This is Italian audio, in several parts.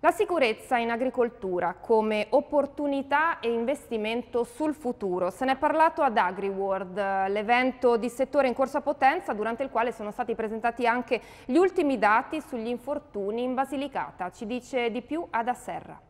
La sicurezza in agricoltura come opportunità e investimento sul futuro. Se ne è parlato ad AgriWorld, l'evento di settore in corso a potenza durante il quale sono stati presentati anche gli ultimi dati sugli infortuni in Basilicata. Ci dice di più Ada Serra.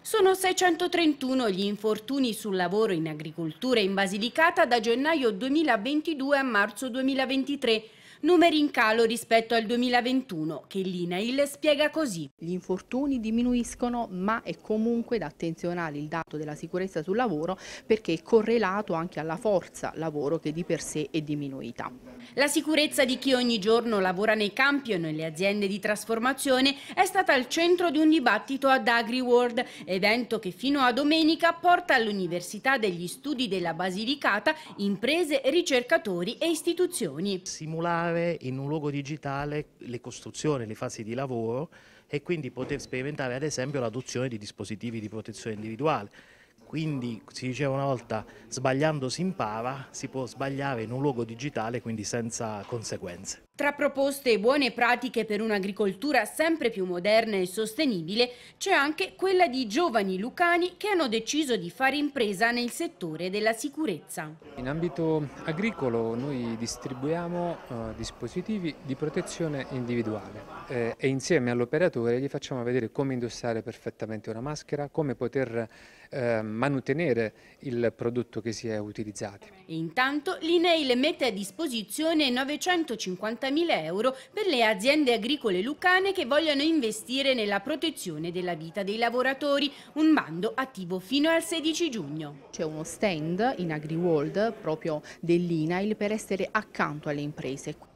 Sono 631 gli infortuni sul lavoro in agricoltura in Basilicata da gennaio 2022 a marzo 2023 numeri in calo rispetto al 2021, che l'INAIL spiega così. Gli infortuni diminuiscono, ma è comunque da attenzionare il dato della sicurezza sul lavoro perché è correlato anche alla forza lavoro che di per sé è diminuita. La sicurezza di chi ogni giorno lavora nei campi o nelle aziende di trasformazione è stata al centro di un dibattito ad AgriWorld, evento che fino a domenica porta all'Università degli Studi della Basilicata imprese, ricercatori e istituzioni. Simulare sperimentare in un luogo digitale le costruzioni, le fasi di lavoro e quindi poter sperimentare ad esempio l'adozione di dispositivi di protezione individuale quindi si diceva una volta sbagliando si impara, si può sbagliare in un luogo digitale quindi senza conseguenze. Tra proposte e buone pratiche per un'agricoltura sempre più moderna e sostenibile c'è anche quella di giovani lucani che hanno deciso di fare impresa nel settore della sicurezza. In ambito agricolo noi distribuiamo eh, dispositivi di protezione individuale eh, e insieme all'operatore gli facciamo vedere come indossare perfettamente una maschera, come poter eh, manutenere il prodotto che si è utilizzato. Intanto l'INEIL mette a disposizione 950.000 euro per le aziende agricole lucane che vogliono investire nella protezione della vita dei lavoratori, un bando attivo fino al 16 giugno. C'è uno stand in AgriWorld proprio dell'INEIL per essere accanto alle imprese.